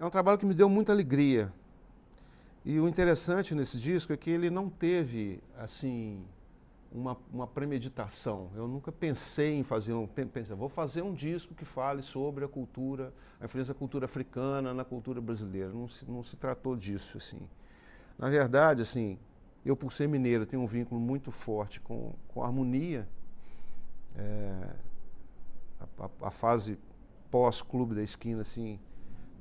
É um trabalho que me deu muita alegria. E o interessante nesse disco é que ele não teve, assim, uma, uma premeditação. Eu nunca pensei em fazer um. Pensei, vou fazer um disco que fale sobre a cultura, a influência da cultura africana na cultura brasileira. Não se, não se tratou disso, assim. Na verdade, assim, eu, por ser mineiro, tenho um vínculo muito forte com, com a harmonia. É, a, a, a fase pós-clube da esquina, assim,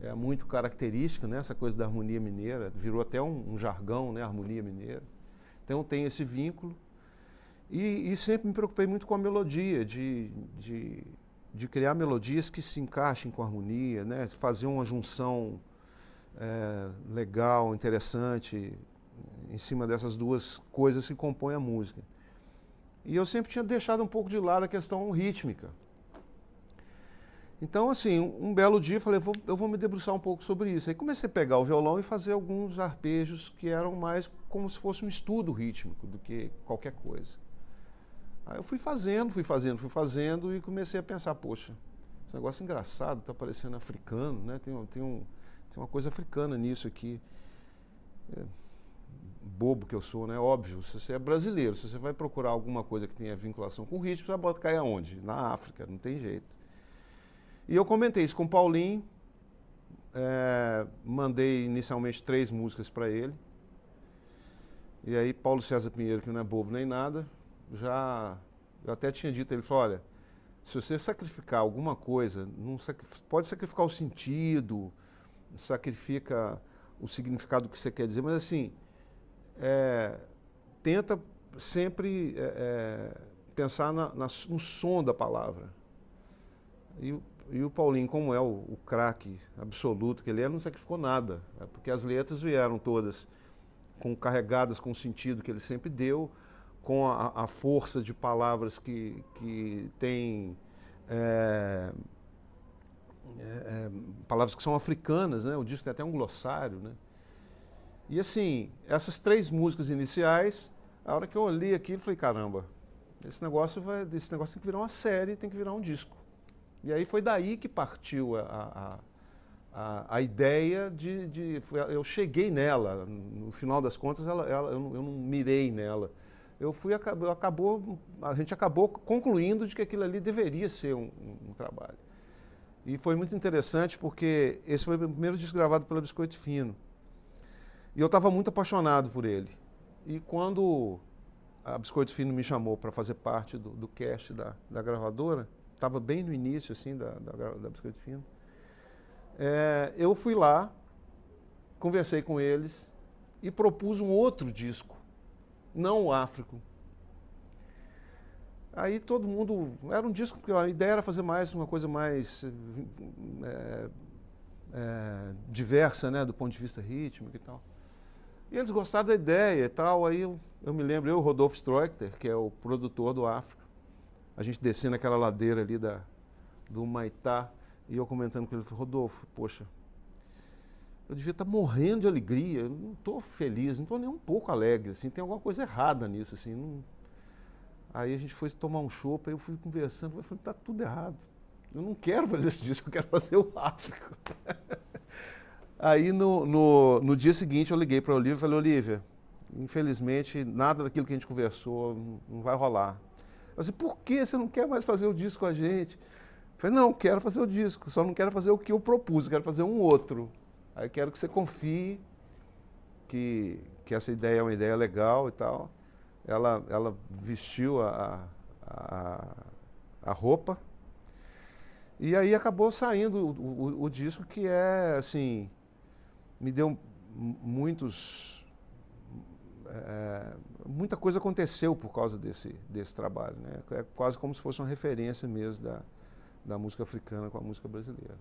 é muito característica, né? essa coisa da harmonia mineira, virou até um, um jargão, né? harmonia mineira. Então tem esse vínculo. E, e, sempre me preocupei muito com a melodia, de, de, de, criar melodias que se encaixem com a harmonia, né? fazer uma junção é, legal, interessante, em cima dessas duas coisas que compõem a música. E eu sempre tinha deixado um pouco de lado a questão rítmica. Então, assim, um, belo dia eu falei, eu vou, eu vou me debruçar um pouco sobre isso. Aí comecei a pegar o violão e fazer alguns arpejos que eram mais como se fosse um estudo rítmico do que qualquer coisa. Aí eu fui fazendo, fui fazendo, fui fazendo e comecei a pensar, poxa, esse negócio é engraçado, está parecendo africano, né? Tem, tem, um, tem uma coisa africana nisso aqui. É, bobo que eu sou, né? Óbvio, se você é brasileiro, se você vai procurar alguma coisa que tenha vinculação com o ritmo, você vai cair aonde? Na África, não tem jeito. E eu comentei isso com o Paulinho, é, mandei inicialmente três músicas para ele. E aí Paulo César Pinheiro, que não é bobo nem nada, já eu até tinha dito, ele falou, olha, se você sacrificar alguma coisa, não pode sacrificar o sentido, sacrifica o significado que você quer dizer, mas assim, é, tenta sempre é, pensar na, na, no som da palavra. E e o Paulinho, como é o, o craque absoluto que ele é, não sacrificou nada, né? porque as letras vieram todas com, carregadas com o sentido que ele sempre deu, com a, a força de palavras que, que tem. É, é, palavras que são africanas, né? O disco tem até um glossário, né? E assim, essas três músicas iniciais, a hora que eu olhei aquilo, falei, caramba, esse negócio vai, esse negócio tem que virar uma série, tem que virar um disco. E aí foi daí que partiu a, a, a, a ideia de, de, Eu cheguei nela, no final das contas, ela, ela eu, não, eu, não mirei nela. Eu fui, acabou, acabou, a gente acabou concluindo de que aquilo ali deveria ser um, um, um trabalho. E foi muito interessante porque esse foi o primeiro disco gravado pela Biscoito Fino. E eu estava muito apaixonado por ele. E quando a Biscoito Fino me chamou para fazer parte do, do cast da, da gravadora, estava bem no início assim da, da, da Biscoito Fino. É, eu fui lá, conversei com eles e propus um outro disco, não o Áfrico. Aí todo mundo. Era um disco que a ideia era fazer mais uma coisa mais eh, é, é, diversa, né, do ponto de vista rítmico e tal. E eles gostaram da ideia e tal. Aí eu, eu me lembro, eu, Rodolfo Streuter, que é o produtor do África, a gente descendo aquela ladeira ali da, do Maitá, e eu comentando com ele, Rodolfo, poxa, eu devia estar tá morrendo de alegria, eu não estou feliz, não estou nem um pouco alegre, assim, tem alguma coisa errada nisso, assim. Não... Aí a gente foi tomar um chopp, aí eu fui conversando, eu falei, está tudo errado. Eu não quero fazer esse disco, eu quero fazer o África. aí no, no, no, dia seguinte eu liguei para a Olivia e falei, Olivia, infelizmente nada daquilo que a gente conversou não vai rolar. Mas por que você não quer mais fazer o disco com a gente? Eu falei, não, quero fazer o disco, só não quero fazer o que eu propus, quero fazer um outro. Aí quero que você confie que, que essa ideia é uma ideia legal e tal. Ela, ela vestiu a, a, a roupa. E aí acabou saindo o, o, o disco que é, assim, me deu muitos é, é, muita coisa aconteceu por causa desse, desse trabalho. Né? É quase como se fosse uma referência mesmo da, da música africana com a música brasileira.